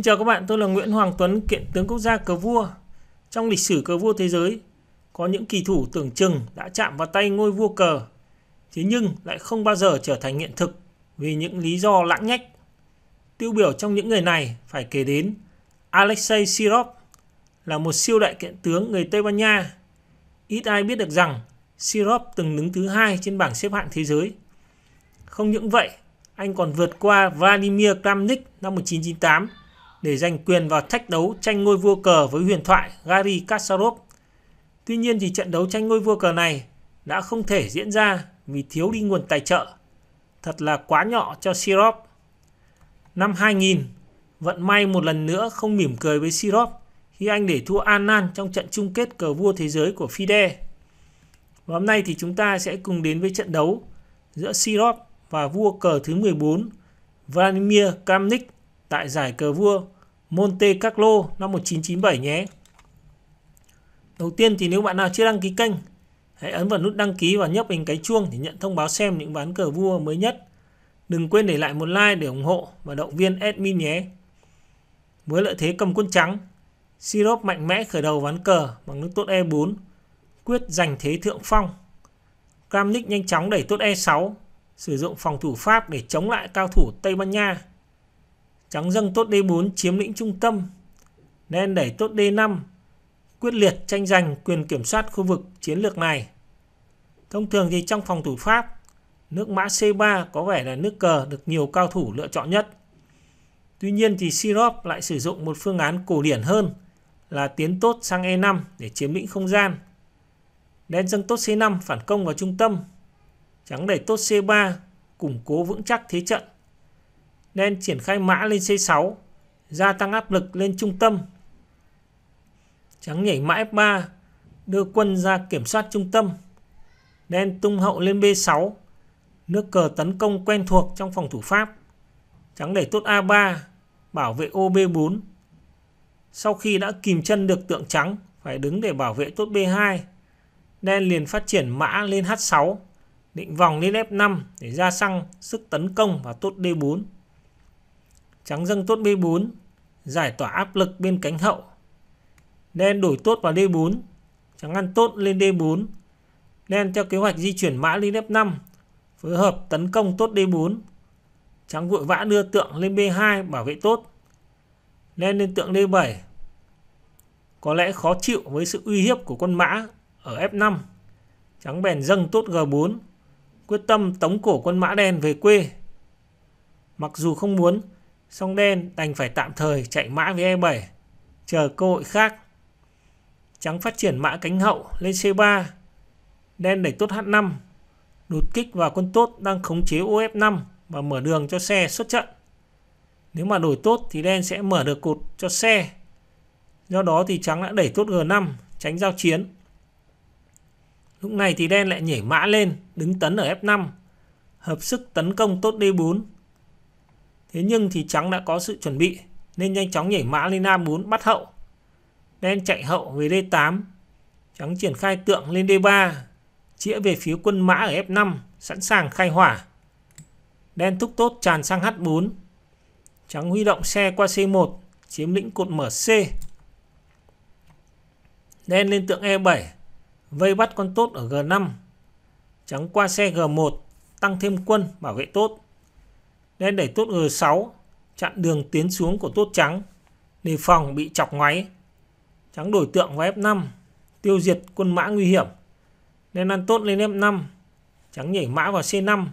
Xin chào các bạn, tôi là Nguyễn Hoàng Tuấn, kiện tướng quốc gia cờ vua. Trong lịch sử cờ vua thế giới, có những kỳ thủ tưởng chừng đã chạm vào tay ngôi vua cờ, thế nhưng lại không bao giờ trở thành hiện thực vì những lý do lãng nhách. Tiêu biểu trong những người này phải kể đến Alexei Sirov là một siêu đại kiện tướng người Tây Ban Nha. Ít ai biết được rằng Sirov từng đứng thứ hai trên bảng xếp hạng thế giới. Không những vậy, anh còn vượt qua Vladimir Kramnik năm 1998 để giành quyền vào thách đấu tranh ngôi vua cờ với huyền thoại Gary Kasparov. Tuy nhiên thì trận đấu tranh ngôi vua cờ này đã không thể diễn ra vì thiếu đi nguồn tài trợ. Thật là quá nhỏ cho Sirov. Năm 2000, vận may một lần nữa không mỉm cười với Sirov khi anh để thua Annan trong trận chung kết cờ vua thế giới của FIDE. Và hôm nay thì chúng ta sẽ cùng đến với trận đấu giữa Sirov và vua cờ thứ 14 Vladimir Kramnik tại giải cờ vua Monte Carlo năm 1997 nhé. Đầu tiên thì nếu bạn nào chưa đăng ký kênh, hãy ấn vào nút đăng ký và nhấp hình cái chuông để nhận thông báo xem những ván cờ vua mới nhất. Đừng quên để lại một like để ủng hộ và động viên admin nhé. Với lợi thế cầm quân trắng, Sirop mạnh mẽ khởi đầu ván cờ bằng nước tốt E4, quyết giành thế thượng phong. Kramnik nhanh chóng đẩy tốt E6, sử dụng phòng thủ Pháp để chống lại cao thủ Tây Ban Nha Trắng dâng tốt D4 chiếm lĩnh trung tâm, nên đẩy tốt D5, quyết liệt tranh giành quyền kiểm soát khu vực chiến lược này. Thông thường thì trong phòng thủ Pháp, nước mã C3 có vẻ là nước cờ được nhiều cao thủ lựa chọn nhất. Tuy nhiên thì Sirop lại sử dụng một phương án cổ điển hơn là tiến tốt sang E5 để chiếm lĩnh không gian. Đen dâng tốt C5 phản công vào trung tâm. Trắng đẩy tốt C3 củng cố vững chắc thế trận nên triển khai mã lên C6, gia tăng áp lực lên trung tâm. Trắng nhảy mã F3, đưa quân ra kiểm soát trung tâm. Đen tung hậu lên B6, nước cờ tấn công quen thuộc trong phòng thủ Pháp. Trắng đẩy tốt A3, bảo vệ ô B4. Sau khi đã kìm chân được tượng trắng, phải đứng để bảo vệ tốt B2. Đen liền phát triển mã lên H6, định vòng lên F5 để ra xăng sức tấn công vào tốt D4. Trắng dâng tốt B4, giải tỏa áp lực bên cánh hậu. Đen đổi tốt vào D4, trắng ăn tốt lên D4. Đen theo kế hoạch di chuyển mã lên F5, phối hợp tấn công tốt D4. Trắng vội vã đưa tượng lên B2 bảo vệ tốt. Đen lên tượng D7. Có lẽ khó chịu với sự uy hiếp của con mã ở F5. Trắng bèn dâng tốt G4, quyết tâm tống cổ quân mã đen về quê. Mặc dù không muốn, Xong đen đành phải tạm thời chạy mã với E7, chờ cơ hội khác. Trắng phát triển mã cánh hậu lên C3, đen đẩy tốt H5, đột kích vào quân tốt đang khống chế of 5 và mở đường cho xe xuất trận. Nếu mà đổi tốt thì đen sẽ mở được cột cho xe. Do đó thì trắng đã đẩy tốt G5, tránh giao chiến. Lúc này thì đen lại nhảy mã lên, đứng tấn ở F5, hợp sức tấn công tốt D4 Thế nhưng thì trắng đã có sự chuẩn bị nên nhanh chóng nhảy mã lên A4 bắt hậu. Đen chạy hậu về D8. Trắng triển khai tượng lên D3, chĩa về phía quân mã ở F5, sẵn sàng khai hỏa. Đen thúc tốt tràn sang H4. Trắng huy động xe qua C1, chiếm lĩnh cột mở C. Đen lên tượng E7, vây bắt con tốt ở G5. Trắng qua xe G1, tăng thêm quân bảo vệ tốt nên đẩy tốt G6 chặn đường tiến xuống của tốt trắng đề phòng bị chọc ngoáy trắng đổi tượng vào F5 tiêu diệt quân mã nguy hiểm nên ăn tốt lên F5 trắng nhảy mã vào C5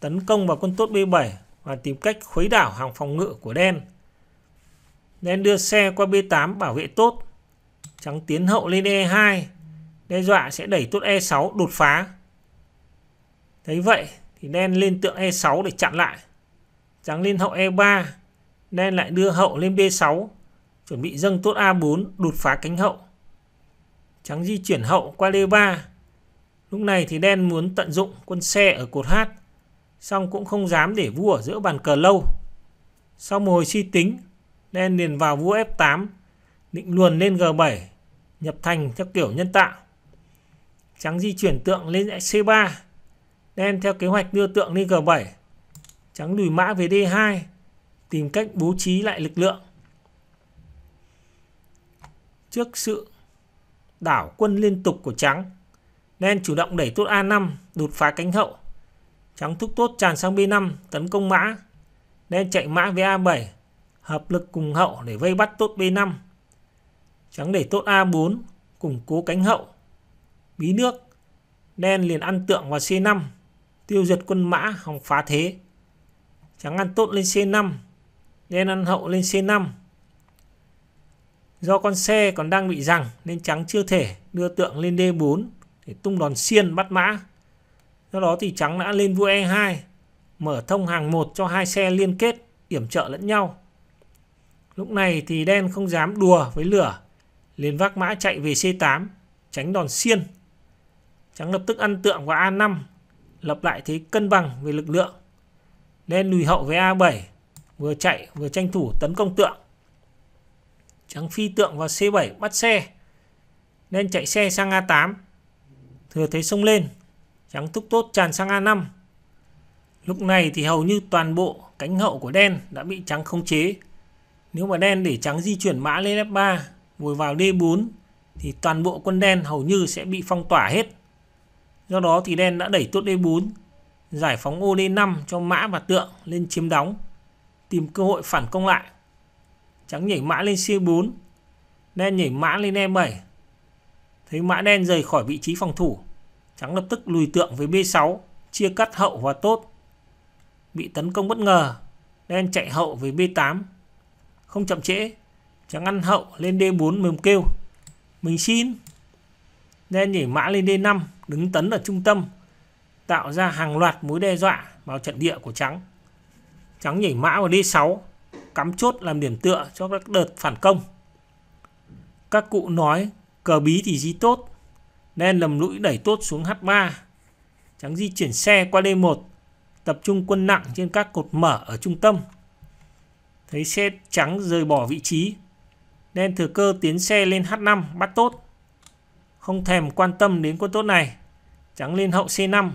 tấn công vào quân tốt B7 và tìm cách khuấy đảo hàng phòng ngự của đen đen đưa xe qua B8 bảo vệ tốt trắng tiến hậu lên E2 đe dọa sẽ đẩy tốt E6 đột phá thấy vậy thì đen lên tượng E6 để chặn lại Trắng lên hậu E3 Đen lại đưa hậu lên B6 Chuẩn bị dâng tốt A4 đột phá cánh hậu Trắng di chuyển hậu qua D3 Lúc này thì đen muốn tận dụng quân xe ở cột H Xong cũng không dám để vua ở giữa bàn cờ lâu Sau một hồi suy si tính Đen liền vào vua F8 Định luồn lên G7 Nhập thành theo kiểu nhân tạo Trắng di chuyển tượng lên C3 Đen theo kế hoạch đưa tượng lên G7 Trắng lùi mã về D2 Tìm cách bố trí lại lực lượng Trước sự đảo quân liên tục của trắng Đen chủ động đẩy tốt A5 Đột phá cánh hậu Trắng thúc tốt tràn sang B5 Tấn công mã Đen chạy mã với A7 Hợp lực cùng hậu để vây bắt tốt B5 Trắng để tốt A4 Củng cố cánh hậu Bí nước Đen liền ăn tượng vào C5 tiêu diệt quân mã hòng phá thế Trắng ăn tốt lên C5, đen ăn hậu lên C5. Do con xe còn đang bị rằng nên trắng chưa thể đưa tượng lên D4 để tung đòn xiên bắt mã. Do đó thì trắng đã lên vua E2, mở thông hàng một cho hai xe liên kết, điểm trợ lẫn nhau. Lúc này thì đen không dám đùa với lửa, liền vác mã chạy về C8, tránh đòn xiên. Trắng lập tức ăn tượng vào A5, lập lại thế cân bằng về lực lượng đen lùi hậu với A7 vừa chạy vừa tranh thủ tấn công tượng trắng phi tượng vào C7 bắt xe đen chạy xe sang A8 thừa thế xông lên trắng thúc tốt tràn sang A5 lúc này thì hầu như toàn bộ cánh hậu của đen đã bị trắng khống chế nếu mà đen để trắng di chuyển mã lên F3 rồi vào D4 thì toàn bộ quân đen hầu như sẽ bị phong tỏa hết do đó thì đen đã đẩy tốt D4 giải phóng ô lên 5 cho mã và tượng lên chiếm đóng, tìm cơ hội phản công lại. Trắng nhảy mã lên C4, đen nhảy mã lên E7. Thấy mã đen rời khỏi vị trí phòng thủ, trắng lập tức lùi tượng với B6, chia cắt hậu và tốt. Bị tấn công bất ngờ, đen chạy hậu với B8. Không chậm trễ, trắng ăn hậu lên D4 mềm kêu. Mình xin. Đen nhảy mã lên D5, đứng tấn ở trung tâm, tạo ra hàng loạt mối đe dọa vào trận địa của trắng. Trắng nhảy mã vào D6, cắm chốt làm điểm tựa cho các đợt phản công. Các cụ nói cờ bí thì di tốt, nên lầm lũi đẩy tốt xuống H3. Trắng di chuyển xe qua D1, tập trung quân nặng trên các cột mở ở trung tâm. Thấy xe trắng rời bỏ vị trí, nên thừa cơ tiến xe lên H5 bắt tốt. Không thèm quan tâm đến quân tốt này, trắng lên hậu C5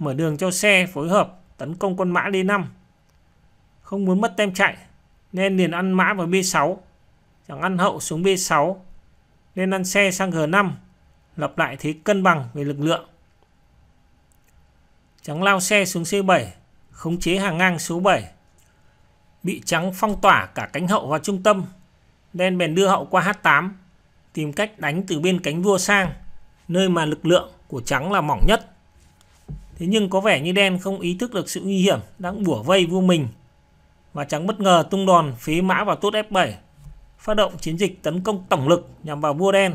mở đường cho xe phối hợp tấn công con mã D5. Không muốn mất tem chạy nên liền ăn mã vào B6, chẳng ăn hậu xuống B6 nên ăn xe sang G5, lập lại thế cân bằng về lực lượng. Trắng lao xe xuống C7, khống chế hàng ngang số 7. Bị trắng phong tỏa cả cánh hậu và trung tâm, đen bèn đưa hậu qua H8, tìm cách đánh từ bên cánh vua sang, nơi mà lực lượng của trắng là mỏng nhất. Thế nhưng có vẻ như đen không ý thức được sự nguy hiểm đang bủa vây vua mình và trắng bất ngờ tung đòn phí mã vào tốt F7 phát động chiến dịch tấn công tổng lực nhằm vào vua đen.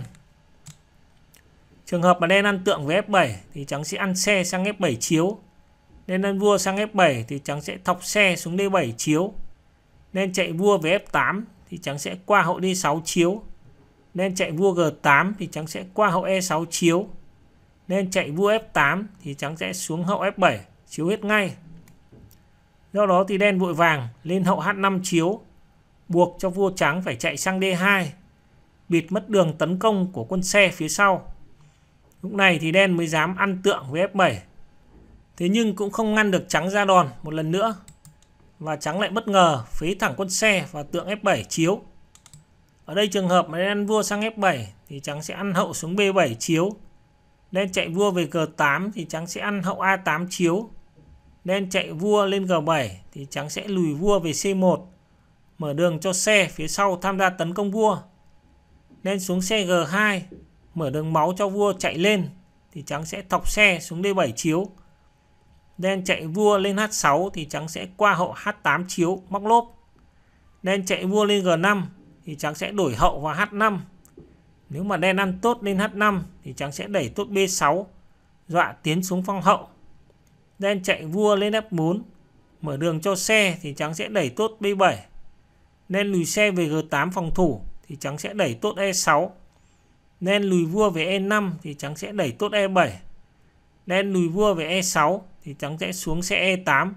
Trường hợp mà đen ăn tượng với F7 thì trắng sẽ ăn xe sang F7 chiếu. Đen ăn vua sang F7 thì trắng sẽ thọc xe xuống D7 chiếu. Đen chạy vua về F8 thì trắng sẽ qua hậu D6 chiếu. Đen chạy vua G8 thì trắng sẽ qua hậu E6 chiếu nên chạy vua F8 thì trắng sẽ xuống hậu F7 chiếu hết ngay do đó thì đen vội vàng lên hậu H5 chiếu buộc cho vua trắng phải chạy sang D2 bịt mất đường tấn công của quân xe phía sau lúc này thì đen mới dám ăn tượng với F7 thế nhưng cũng không ngăn được trắng ra đòn một lần nữa và trắng lại bất ngờ phế thẳng quân xe và tượng F7 chiếu ở đây trường hợp mà đen vua sang F7 thì trắng sẽ ăn hậu xuống B7 chiếu đen chạy vua về g8 thì trắng sẽ ăn hậu a8 chiếu đen chạy vua lên g7 thì trắng sẽ lùi vua về c1 mở đường cho xe phía sau tham gia tấn công vua đen xuống xe g2 mở đường máu cho vua chạy lên thì trắng sẽ thọc xe xuống d7 chiếu đen chạy vua lên h6 thì trắng sẽ qua hậu h8 chiếu móc lốp đen chạy vua lên g5 thì trắng sẽ đổi hậu vào h5 nếu mà đen ăn tốt lên H5 thì trắng sẽ đẩy tốt B6, dọa tiến xuống phong hậu. Đen chạy vua lên F4, mở đường cho xe thì trắng sẽ đẩy tốt B7. Đen lùi xe về G8 phòng thủ thì trắng sẽ đẩy tốt E6. Đen lùi vua về E5 thì trắng sẽ đẩy tốt E7. Đen lùi vua về E6 thì trắng sẽ xuống xe E8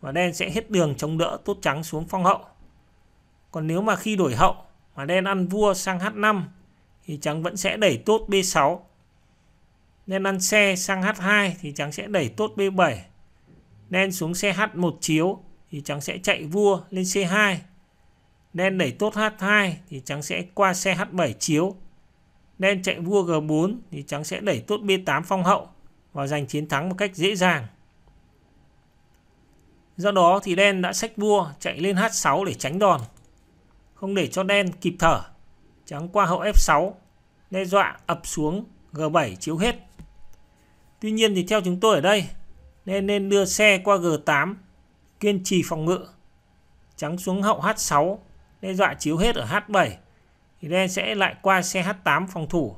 và đen sẽ hết đường chống đỡ tốt trắng xuống phong hậu. Còn nếu mà khi đổi hậu mà đen ăn vua sang H5 thì trắng vẫn sẽ đẩy tốt B6 nên ăn xe sang H2 thì trắng sẽ đẩy tốt B7 đen xuống xe H1 chiếu thì trắng sẽ chạy vua lên C2 đen đẩy tốt H2 thì trắng sẽ qua xe H7 chiếu đen chạy vua G4 thì trắng sẽ đẩy tốt B8 phong hậu và giành chiến thắng một cách dễ dàng Do đó thì đen đã sách vua chạy lên H6 để tránh đòn, không để cho đen kịp thở trắng qua hậu F6 đe dọa ập xuống G7 chiếu hết. Tuy nhiên thì theo chúng tôi ở đây nên nên đưa xe qua G8 kiên trì phòng ngự. Trắng xuống hậu H6 đe dọa chiếu hết ở H7 thì đen sẽ lại qua xe H8 phòng thủ.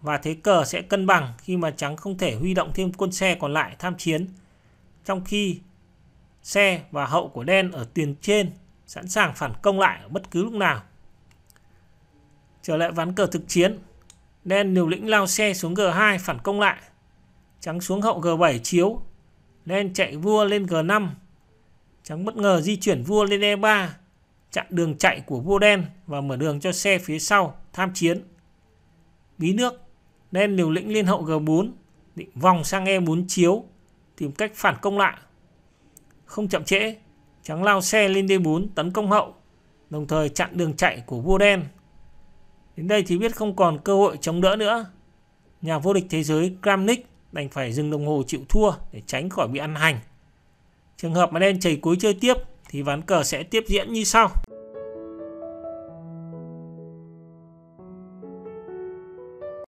Và thế cờ sẽ cân bằng khi mà trắng không thể huy động thêm quân xe còn lại tham chiến. Trong khi xe và hậu của đen ở tiền trên sẵn sàng phản công lại ở bất cứ lúc nào trở lại ván cờ thực chiến đen liều lĩnh lao xe xuống g2 phản công lại trắng xuống hậu g7 chiếu đen chạy vua lên g5 trắng bất ngờ di chuyển vua lên e3 chặn đường chạy của vua đen và mở đường cho xe phía sau tham chiến bí nước đen liều lĩnh lên hậu g4 định vòng sang e4 chiếu tìm cách phản công lại không chậm trễ trắng lao xe lên d4 tấn công hậu đồng thời chặn đường chạy của vua đen Đến đây thì biết không còn cơ hội chống đỡ nữa. Nhà vô địch thế giới Kramnik đành phải dừng đồng hồ chịu thua để tránh khỏi bị ăn hành. Trường hợp mà đen chảy cuối chơi tiếp thì ván cờ sẽ tiếp diễn như sau.